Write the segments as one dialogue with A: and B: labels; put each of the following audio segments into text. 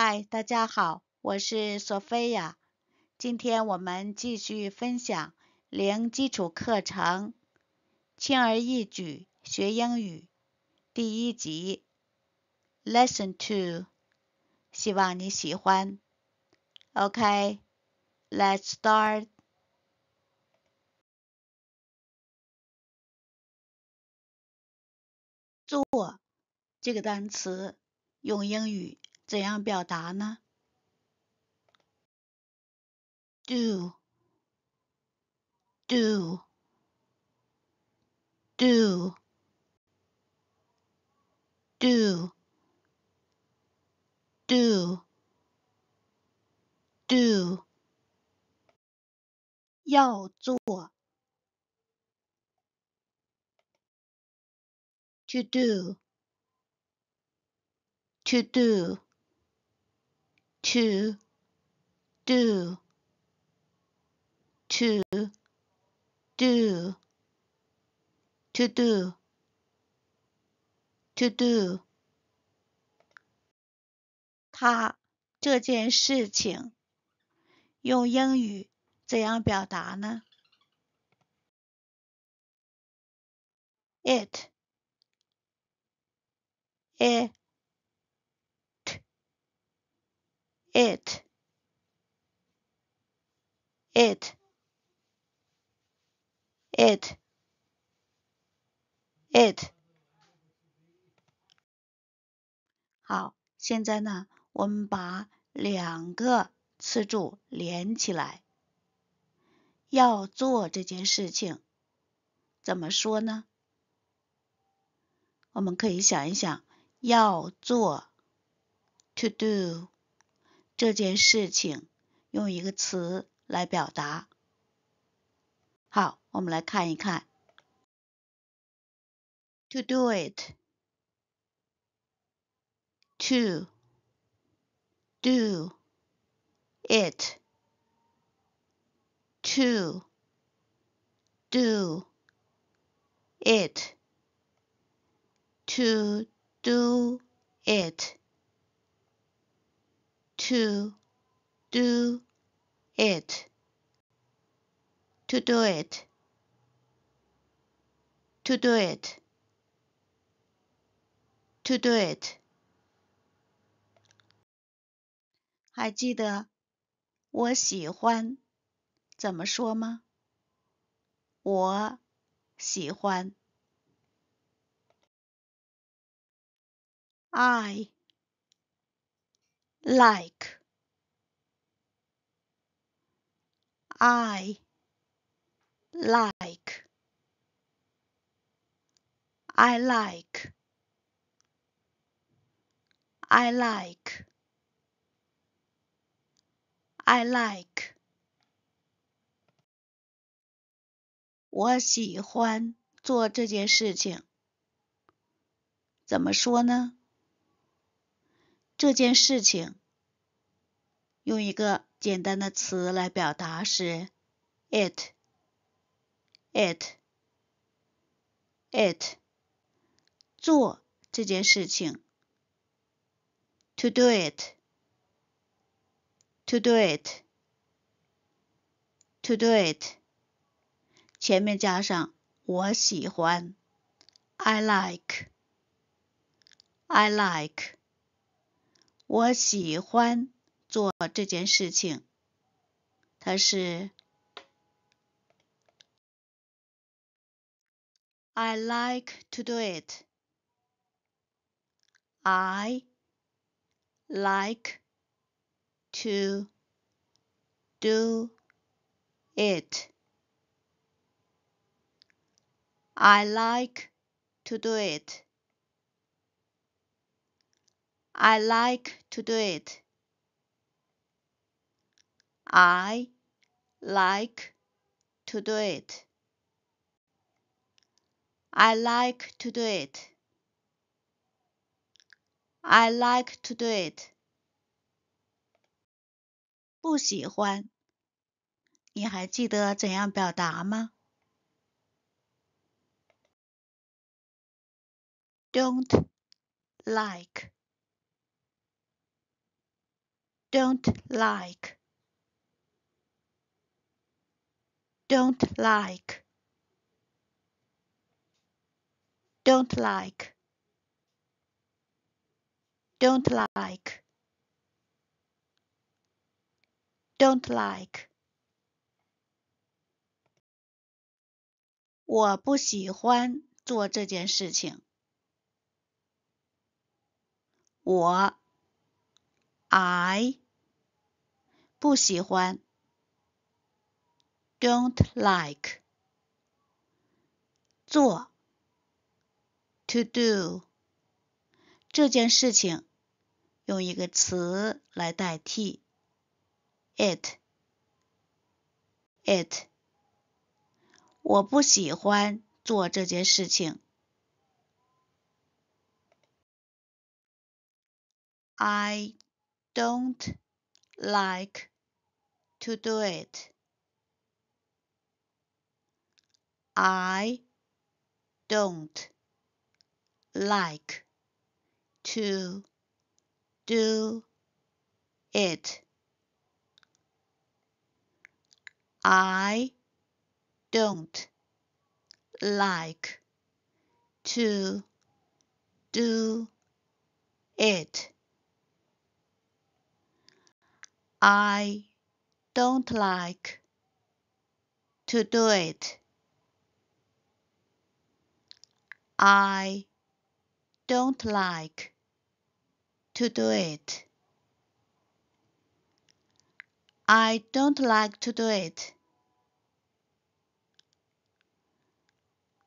A: 嗨，大家好，我是索菲亚。今天我们继续分享零基础课程，轻而易举学英语第一集 Lesson Two。希望你喜欢。OK，Let's start。做这个单词用英语。怎样表达呢？do do do do do do，要做。to do to do。to do to do to do to do 他这件事情用英语怎样表达呢？It, it, it it it it 好，现在呢，我们把两个词组连起来。要做这件事情，怎么说呢？我们可以想一想，要做，to do。这件事情用一个词来表达。好，我们来看一看。To do it. To do it. To do it. To do it. to do it to do it to do it to do it 还记得我喜欢怎么说吗？我喜欢。I like I like I like I like I like 我喜欢做这件事情。怎么说呢？这件事情用一个简单的词来表达是 it it it 做这件事情 to do it to do it to do it 前面加上我喜欢 I like I like 我喜欢做这件事情。它是 I like to do it. I like to do it. I like to do it. I like to do it. I like to do it. I like to do it. I like to do it. 不喜欢，你还记得怎样表达吗？Don't like. Don't like. Don't like. Don't like. Don't like. Don't like. 我不喜欢做这件事情。我 I 不喜欢，don't like 做 to do 这件事情，用一个词来代替 it it。我不喜欢做这件事情。I don't like to do it. I don't like to do it. I don't like to do it. I don't like to do it. I don't like to do it. I don't like to do it.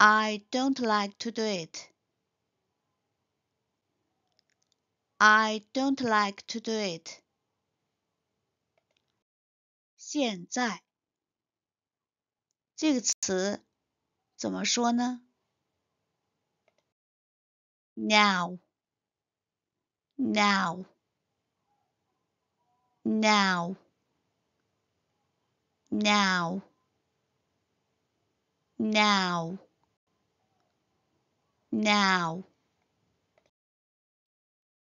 A: I don't like to do it. I don't like to do it. 现在这个词怎么说呢？Now, now, now, now, now, now。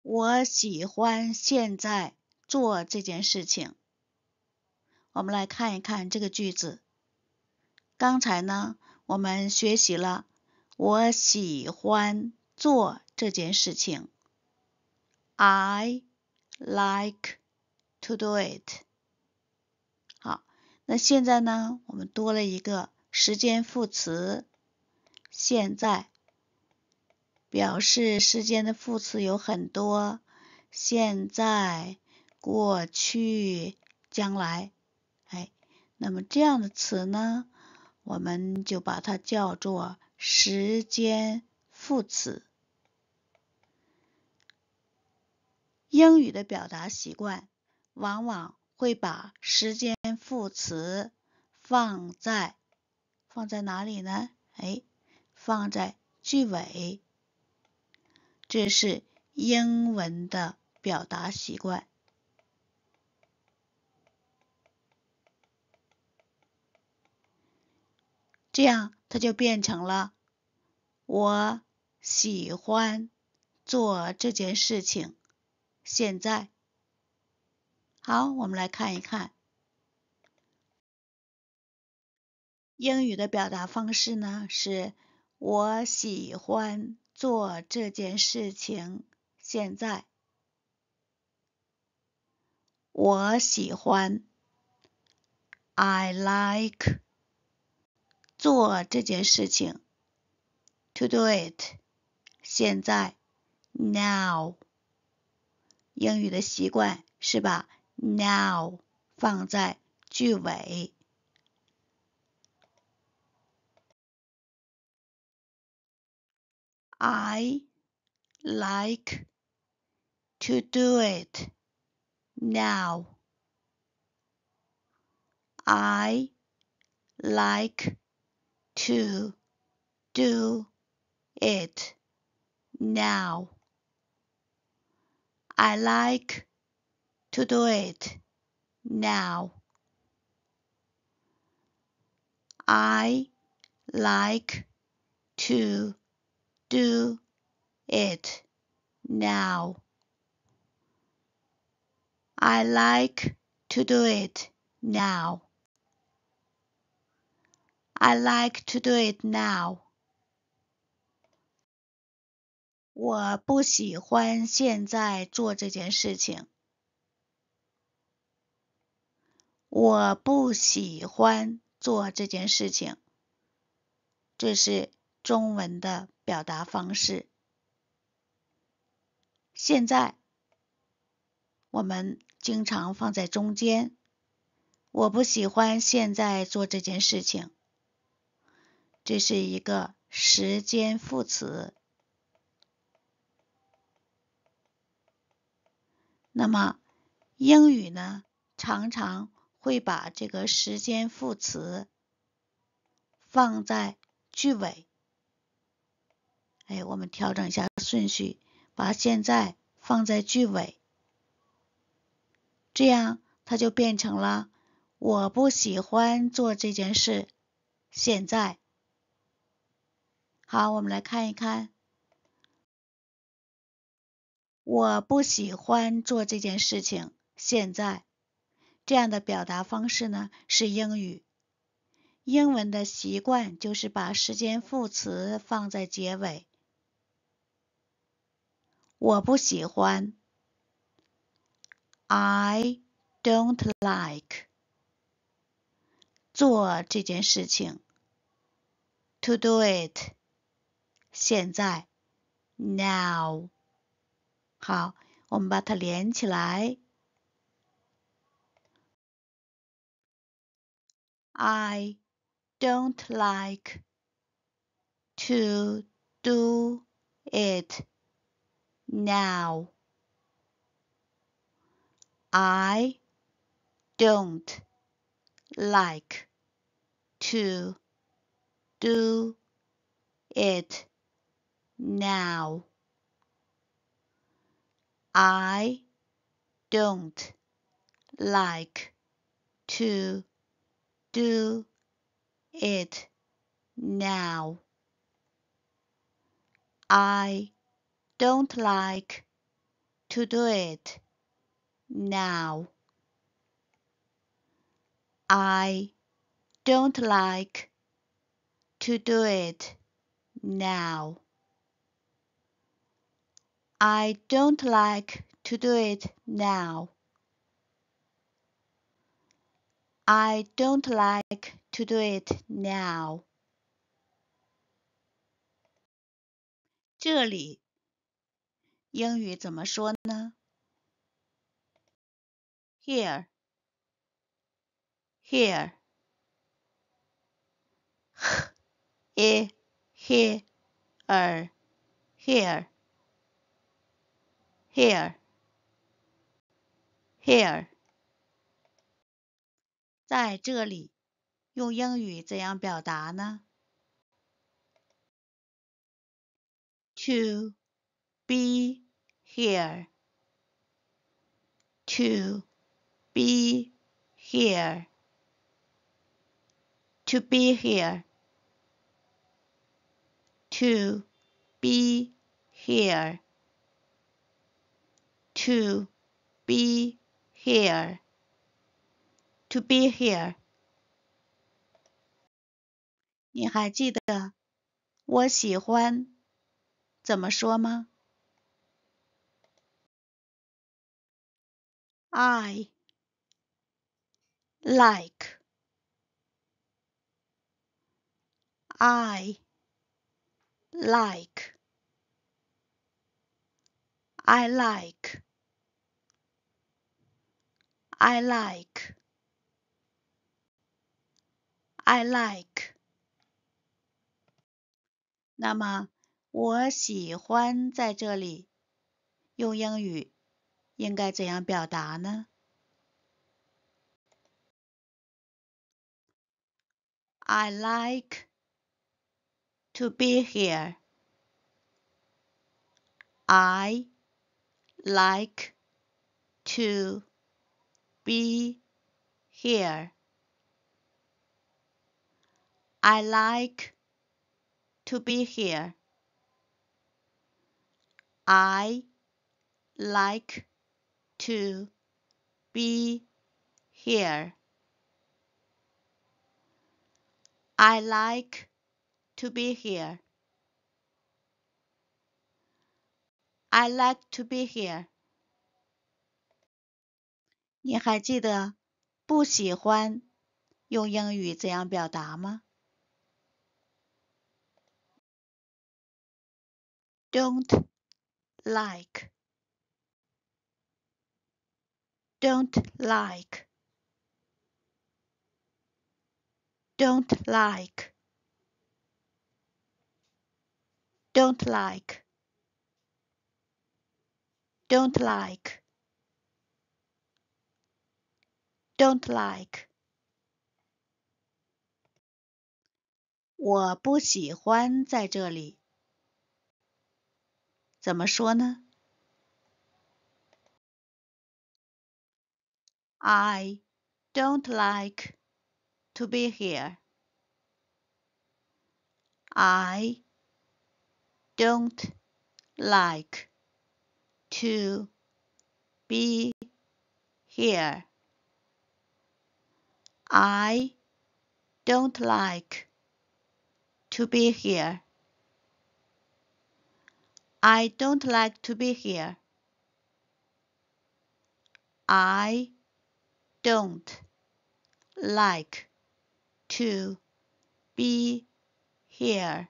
A: 我喜欢现在做这件事情。我们来看一看这个句子。刚才呢，我们学习了我喜欢做这件事情，I like to do it。好，那现在呢，我们多了一个时间副词，现在。表示时间的副词有很多，现在、过去、将来。那么这样的词呢，我们就把它叫做时间副词。英语的表达习惯往往会把时间副词放在放在哪里呢？哎，放在句尾。这是英文的表达习惯。这样，它就变成了我喜欢做这件事情。现在，好，我们来看一看英语的表达方式呢，是我喜欢做这件事情。现在，我喜欢，I like。做这件事情。To do it，现在，now。英语的习惯是把 now 放在句尾。I like to do it now. I like to do it now. I like to do it now. I like to do it now. I like to do it now. I like to do it now。我不喜欢现在做这件事情。我不喜欢做这件事情。这是中文的表达方式。现在我们经常放在中间。我不喜欢现在做这件事情。这是一个时间副词。那么英语呢，常常会把这个时间副词放在句尾。哎，我们调整一下顺序，把“现在”放在句尾，这样它就变成了“我不喜欢做这件事，现在”。好，我们来看一看。我不喜欢做这件事情。现在这样的表达方式呢，是英语。英文的习惯就是把时间副词放在结尾。我不喜欢，I don't like 做这件事情，to do it。现在，now。好，我们把它连起来。I don't like to do it now. I don't like to do it now. I don't like to do it now. I don't like to do it now. I don't like to do it now. I don't like to do it now. I don't like to do it now. 这里英语怎么说呢？Here, here, h, e, here, here here here 在这里，用英语怎样表达呢？To be here. To be here. To be here. To be here to be here to be here。你还记得我喜欢怎么说吗？I like I like I like I like I like。那么我喜欢在这里用英语应该怎样表达呢？I like to be here. I like to be here. I like to be here. I like to be here. I like to be here. I like to be here. 你还记得不喜欢用英语怎样表达吗？Don't like. Don't like. Don't like. Don't like. Don't like. don't like. 我不喜欢在这里。怎么说呢？I don't like to be here. I don't like to be here. I don't like to be here. I don't like to be here. I don't like to be here.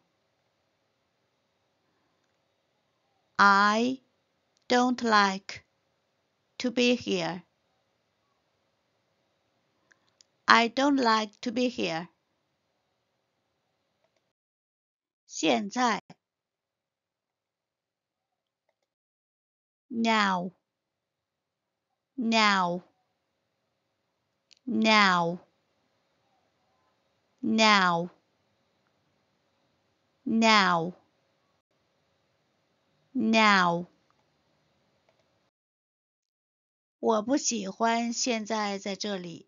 A: I don't like to be here. I don't like to be here. 现在 now now now now now now 我不喜欢现在在这里。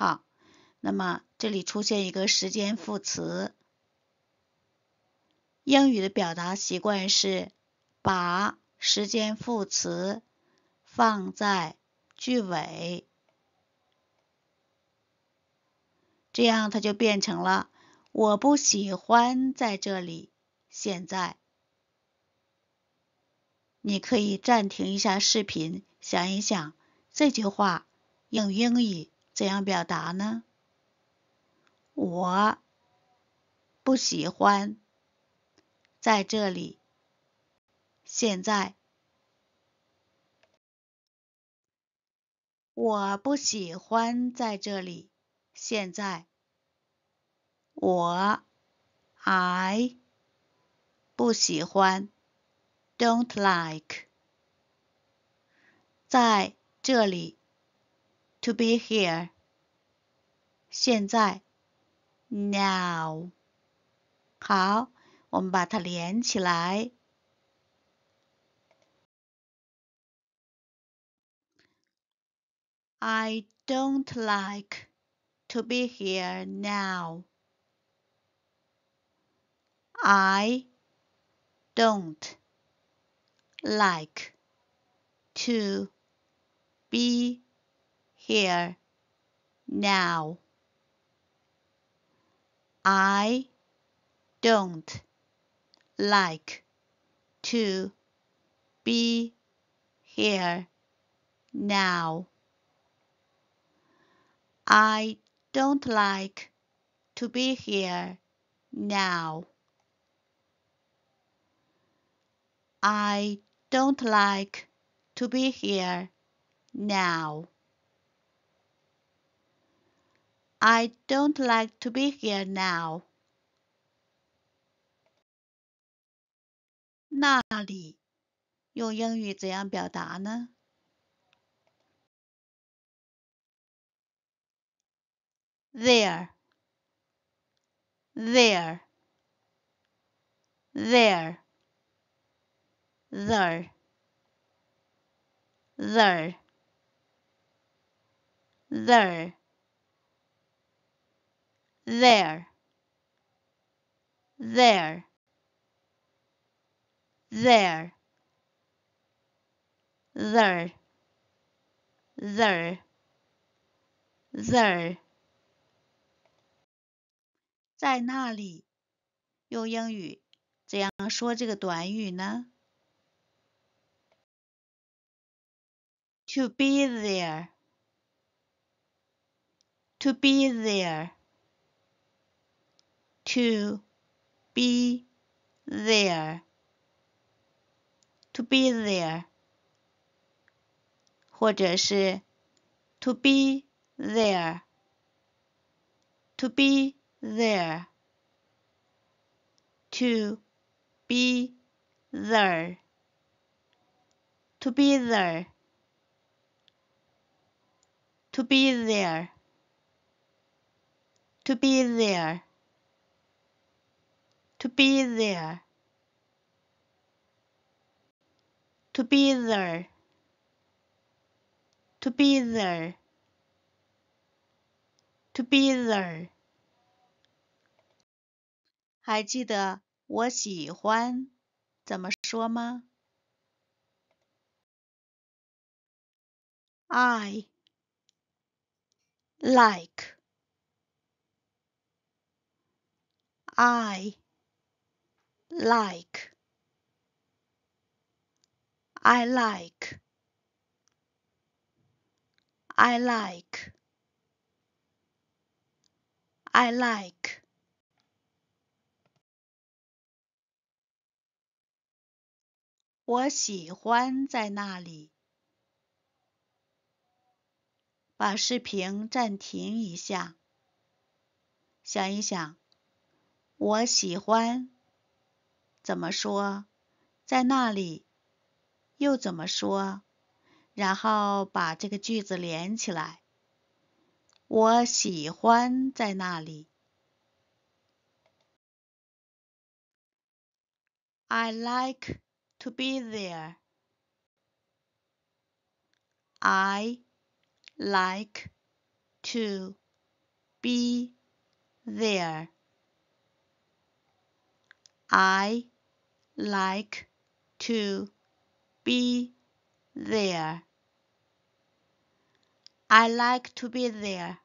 A: 好，那么这里出现一个时间副词。英语的表达习惯是把时间副词放在句尾，这样它就变成了我不喜欢在这里。现在，你可以暂停一下视频，想一想这句话用英语。怎样表达呢？我不喜欢在这里。现在我不喜欢在这里。现在我，I 不喜欢，don't like 在这里。to be here. 现在，now。好，我们把它连起来。I don't like to be here now. I don't like to be here, now. I don't like to be here now. I don't like to be here now. I don't like to be here now. I don't like to be here now. 那里用英语怎样表达呢？there, there, there, there, there, there. There, there, there, there, there, there。在那里，用英语怎样说这个短语呢？To be there, to be there。to be there to be there 或者是 to be there to be there to be there to be there to be there to be there to be there. To be there. To be there. To be there. 还记得我喜欢怎么说吗？I like I Like, I like, I like, I like。我喜欢在那里。把视频暂停一下，想一想，我喜欢。怎么说？在那里又怎么说？然后把这个句子连起来。我喜欢在那里。I like to be there. I like to be there. I like to be there. I like to be there.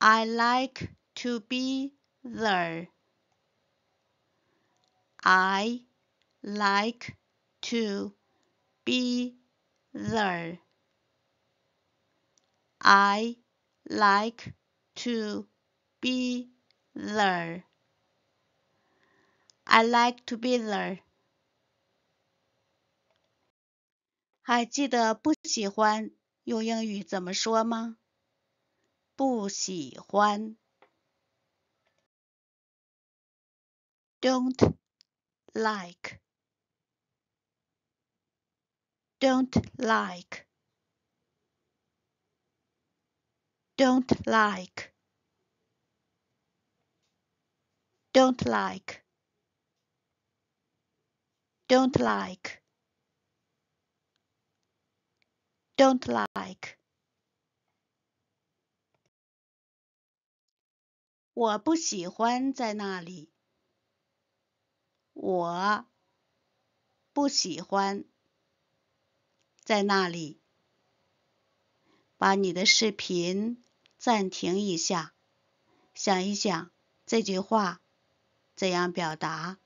A: I like to be there. I like to be there. I like to be there. I like to be there. 还记得不喜欢用英语怎么说吗？不喜欢。Don't like. Don't like. Don't like. Don't like. Don't like. Don't like. 我不喜欢在那里。我不喜欢在那里。把你的视频暂停一下，想一想这句话。怎样表达？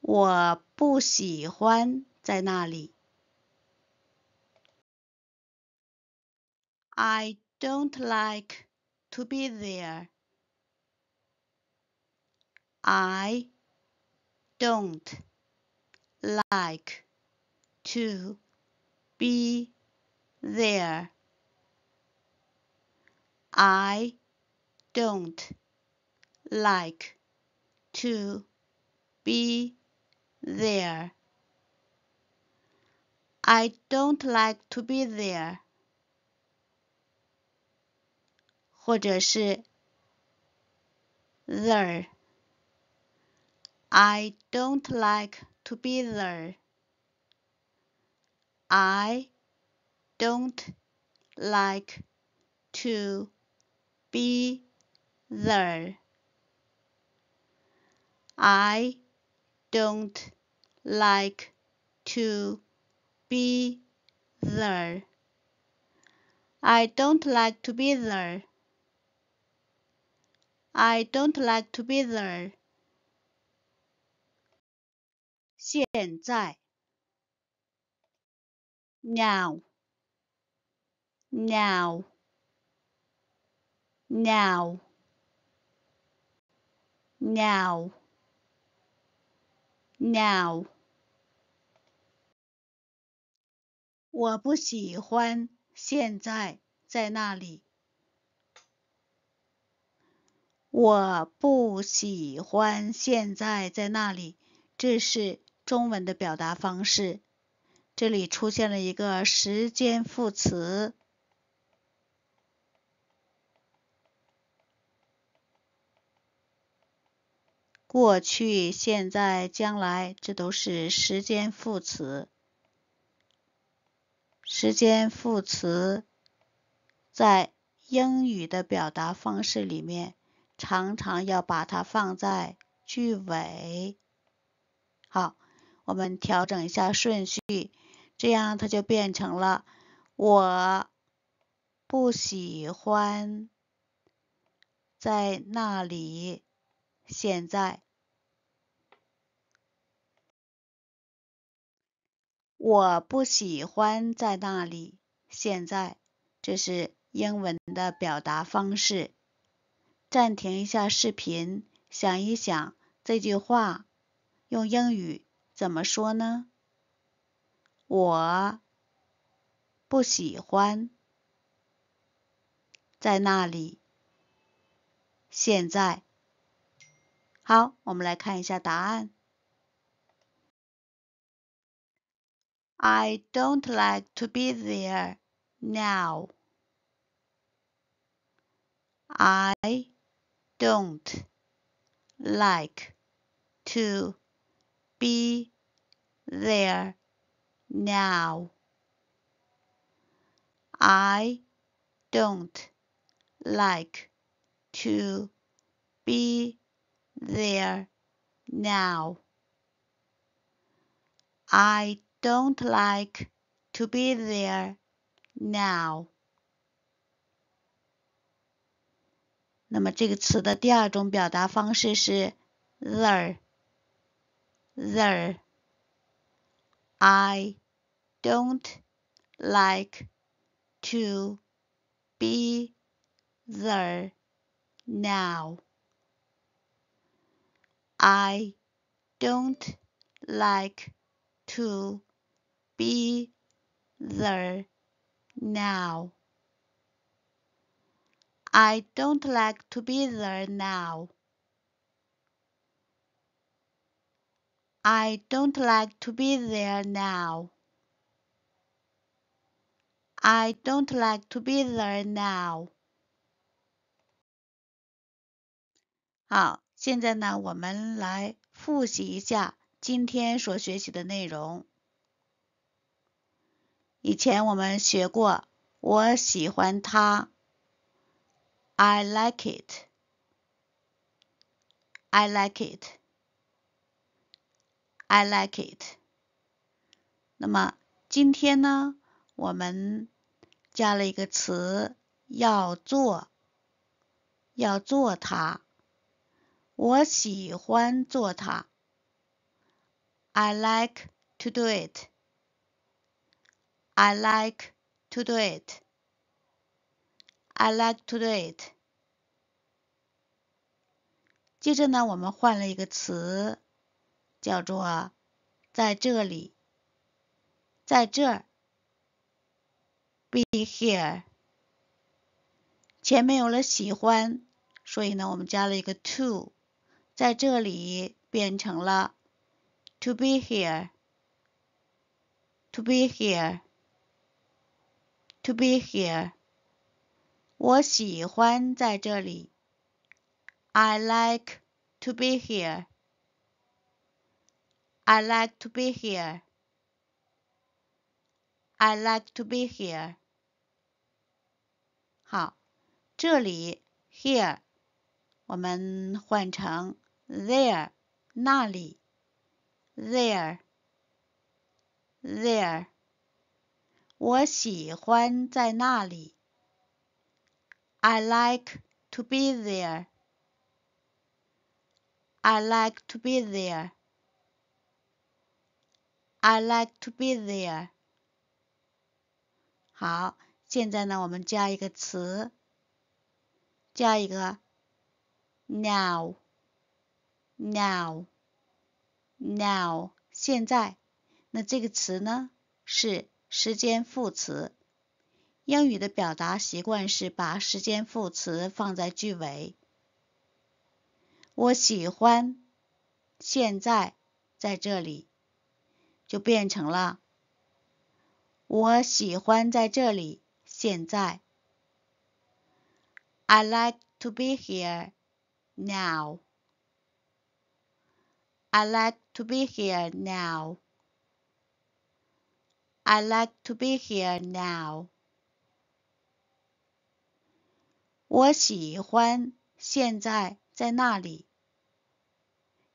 A: 我不喜欢在那里。I don't like to be there. I don't like to be there. I don't. like to be there. I don't like to be there. 或者是 there. I don't like to be there. I don't like to be there. I don't like to be there. I don't like to be there. I don't like to be there. Now, now, now, now. Now，我不喜欢现在在那里。我不喜欢现在在那里。这是中文的表达方式。这里出现了一个时间副词。过去、现在、将来，这都是时间副词。时间副词在英语的表达方式里面，常常要把它放在句尾。好，我们调整一下顺序，这样它就变成了：我不喜欢在那里。现在我不喜欢在那里。现在这是英文的表达方式。暂停一下视频，想一想这句话用英语怎么说呢？我不喜欢在那里。现在。好，我们来看一下答案。I don't like to be there now. I don't like to be there now. I don't like to be there now. I don't like to be there now。那么这个词的第二种表达方式是 there I do don't like to be there now。I don't like to be there now. I don't like to be there now. I don't like to be there now. I don't like to be there now. 好，现在呢，我们来复习一下今天所学习的内容。以前我们学过，我喜欢它，I like it，I like it，I like it。那么今天呢，我们加了一个词，要做，要做它。我喜欢做它。I like to do it. I like to do it. I like to do it. 接着呢，我们换了一个词，叫做在这里，在这儿。Be here. 前面有了喜欢，所以呢，我们加了一个 to。在这里变成了 to be here, to be here, to be here。我喜欢在这里。I like to be here. I like to be here. I like to be here。好，这里 here，我们换成。there 那里 there there。我喜欢在那里。I like to be there. I like to be there. I like to be there. 好，现在呢，我们加一个词，加一个 now。Now，now，现在，那这个词呢是时间副词。英语的表达习惯是把时间副词放在句尾。我喜欢现在在这里，就变成了我喜欢在这里现在。I like to be here now. I like to be here now. I like to be here now. 我喜欢现在在那里。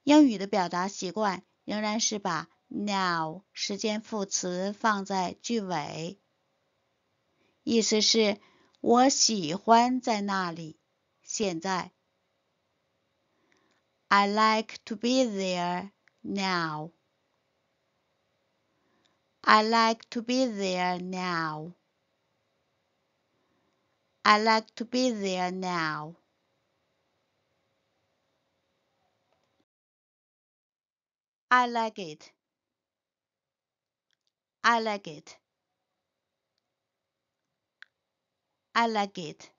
A: 英语的表达习惯仍然是把 now 时间副词放在句尾，意思是“我喜欢在那里现在”。I like to be there now. I like to be there now. I like to be there now. I like it. I like it. I like it.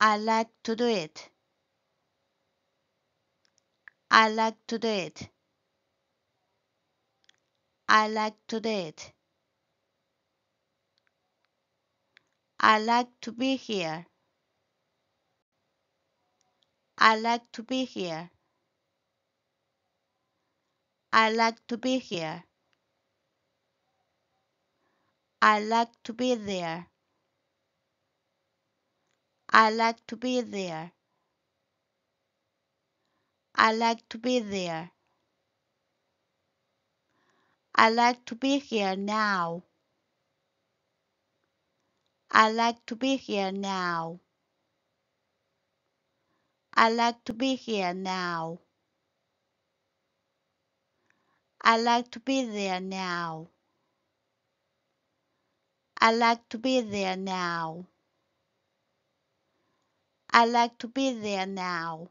A: I like to do it. I like to do it. I like to do it. I like to be here. I like to be here. I like to be here. I like to be there. I like to be there. I like to be there. I like to be here now. I like to be here now. I like to be here now. I like to be there now. I like to be there now. I like to be there now.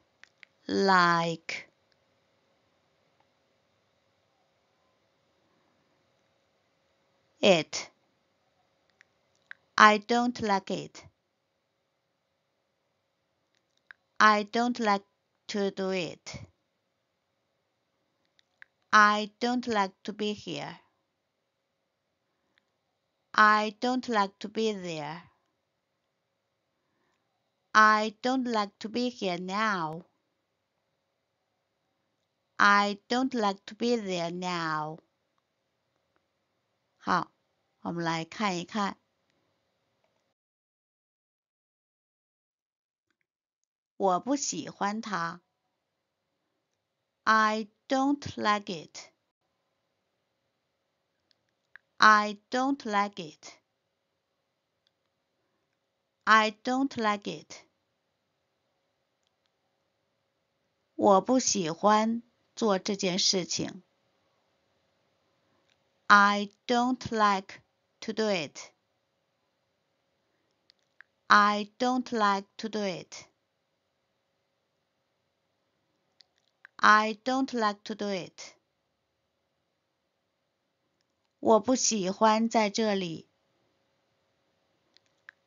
A: like it. I don't like it. I don't like to do it. I don't like to be here. I don't like to be there. I don't like to be here now. I don't like to be there now。好，我们来看一看。我不喜欢它。I don't like it. I don't like it. I don't like it. 我不喜欢。做这件事情。I don't like to do it. I don't like to do it. I don't like to do it. 我不喜欢在这里。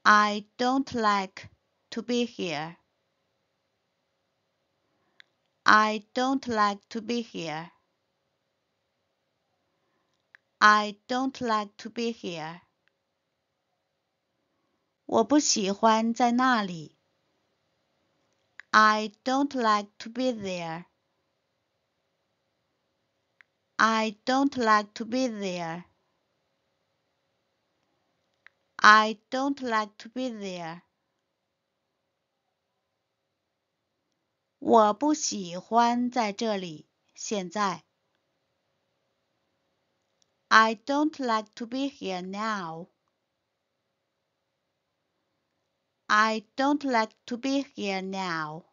A: I don't like to be here. I don't like to be here. I don't like to be here. I do don't like to be there. I don't like to be there. I don't like to be there. 我不喜欢在这里。现在，I don't like to be here now. I don't like to be here now.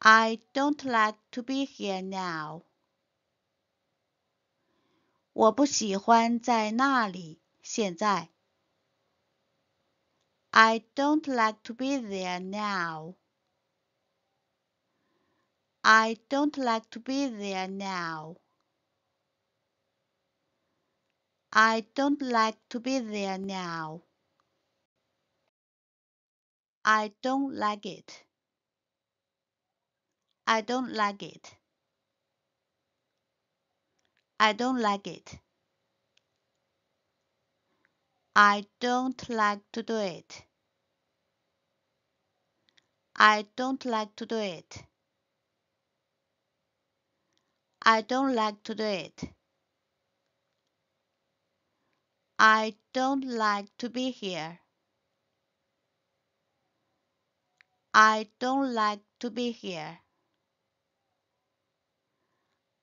A: I don't like to be here now. 我不喜欢在那里。现在。I don't like to be there now. I don't like to be there now. I don't like to be there now. I don't like it. I don't like it. I don't like it. I don't like to do it. I don't like to do it. I don't like to do it. I don't like to be here. I don't like to be here.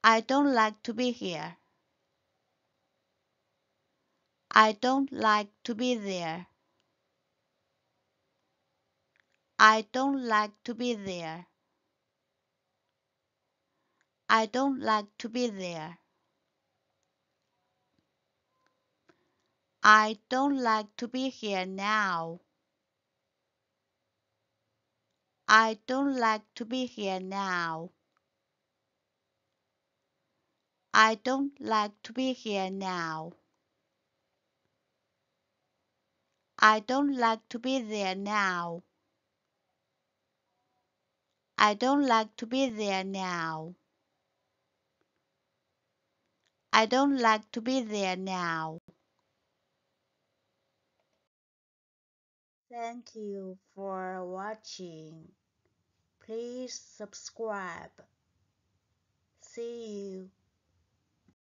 A: I don't like to be here. I don't like to be there. I don't like to be there. I don't like to be there. I don't like to be here now. I don't like to be here now. I don't like to be here now. I don't like to be there now. I don't like to be there now. I don't like to be there now. Thank you for watching. Please subscribe. See you.